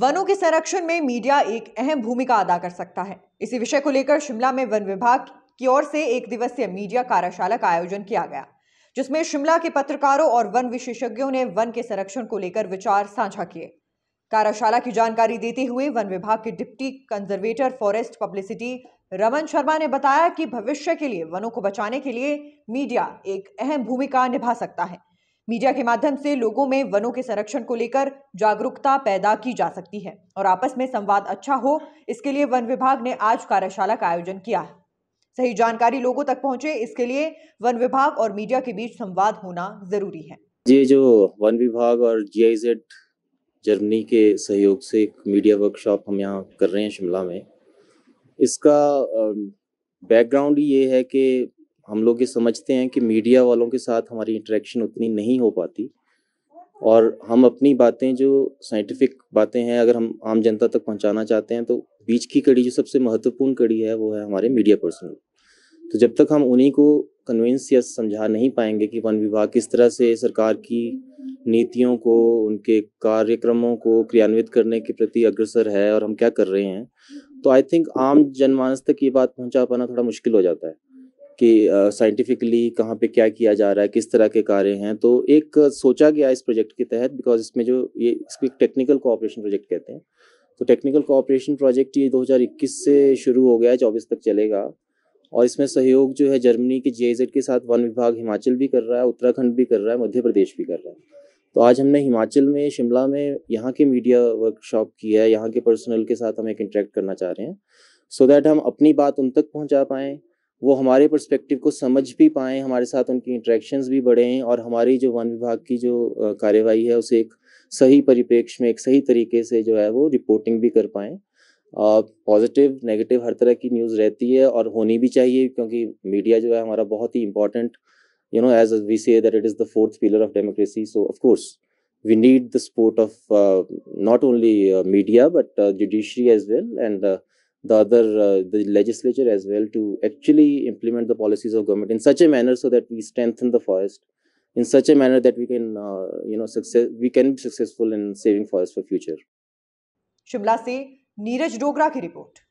वनों के संरक्षण में मीडिया एक अहम भूमिका अदा कर सकता है इसी विषय को लेकर शिमला में वन विभाग की ओर से एक दिवसीय मीडिया कार्यशाला का आयोजन किया गया जिसमें शिमला के पत्रकारों और वन विशेषज्ञों ने वन के संरक्षण को लेकर विचार साझा किए कार्यशाला की जानकारी देते हुए वन विभाग के deputy conservator forest publicity Raman Sharma ने बताया कि भविष्य के लिए वनों को बचाने के लिए मीडिया एक अहम भूमिका निभा सकता है मीडिया के माध्यम से लोगों में वनों के संरक्षण को लेकर जागरूकता पैदा की जा सकती है और आपस में संवाद अच्छा हो इसके लिए वन विभाग ने आज कार्यशाला का आयोजन किया है सही जानकारी लोगों तक पहुंचे इसके लिए वन विभाग और मीडिया के बीच संवाद होना जरूरी है ये जो वन विभाग और जी जर्मनी के सहयोग से एक मीडिया वर्कशॉप हम यहाँ कर रहे हैं शिमला में इसका बैकग्राउंड ये है कि हम लोग ये समझते हैं कि मीडिया वालों के साथ हमारी इंटरेक्शन उतनी नहीं हो पाती और हम अपनी बातें जो साइंटिफिक बातें हैं अगर हम आम जनता तक पहुंचाना चाहते हैं तो बीच की कड़ी जो सबसे महत्वपूर्ण कड़ी है वो है हमारे मीडिया पर्सन तो जब तक हम उन्हीं को कन्विंस या समझा नहीं पाएंगे कि वन विभाग किस तरह से सरकार की नीतियों को उनके कार्यक्रमों को क्रियान्वित करने के प्रति अग्रसर है और हम क्या कर रहे हैं तो आई थिंक आम जनमानस तक ये बात पहुंचा पाना थोड़ा मुश्किल हो जाता है कि साइंटिफिकली uh, कहाँ पे क्या किया जा रहा है किस तरह के कार्य हैं तो एक सोचा गया इस प्रोजेक्ट के तहत बिकॉज इसमें जो ये इसको टेक्निकल कोऑपरेशन प्रोजेक्ट कहते हैं तो टेक्निकल कोऑपरेशन प्रोजेक्ट ये 2021 से शुरू हो गया है चौबीस तक चलेगा और इसमें सहयोग जो है जर्मनी के जे के साथ वन विभाग हिमाचल भी कर रहा है उत्तराखंड भी कर रहा है मध्य प्रदेश भी कर रहा है तो आज हमने हिमाचल में शिमला में यहाँ के मीडिया वर्कशॉप की है यहाँ के पर्सनल के साथ हम एक इंटरेक्ट करना चाह रहे हैं सो so दैट हम अपनी बात उन तक पहुँचा पाएँ वो हमारे पर्सपेक्टिव को समझ भी पाएँ हमारे साथ उनकी इंट्रैक्शंस भी बढ़ें और हमारी जो वन विभाग की जो कार्यवाही है उसे एक सही परिप्रेक्ष्य में एक सही तरीके से जो है वो रिपोर्टिंग भी कर पाएँ पॉजिटिव नेगेटिव हर तरह की न्यूज़ रहती है और होनी भी चाहिए क्योंकि मीडिया जो है हमारा बहुत ही important you know as we say that it is the fourth pillar of democracy so of course we need the support of uh, not only uh, media but uh, the other uh, the legislature as well to actually implement the policies of government in such a manner so that we strengthen the forest in such a manner that we can uh, you know success we can be successful in saving forests for future shimla se neeraj dogra ki report